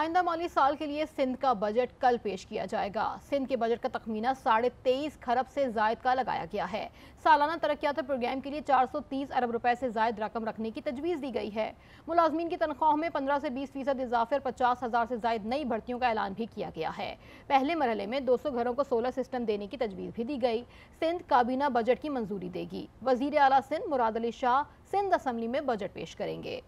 आइंदा माली साल के लिए सिंध का बजट कल पेश किया जाएगा सिंध के बजट का तखमीना साढ़े तेईस खरब से जायद का लगाया गया है सालाना तरक्यात प्रोग्राम के लिए 430 अरब रुपए से जायद रकम रखने की तजवीज़ दी गई है मुलाजमीन की तनख्वाह में 15 से 20 फीसद इजाफे और पचास हज़ार से जायद नई भर्तियों का ऐलान भी किया गया है पहले मरहले में दो सौ घरों को सोलर सिस्टम देने की तजवीज़ भी दी गई सिंध काबीना बजट की मंजूरी देगी वजीर अला सिंध मुराद अली शाह सिंध असम्बली में बजट पेश करेंगे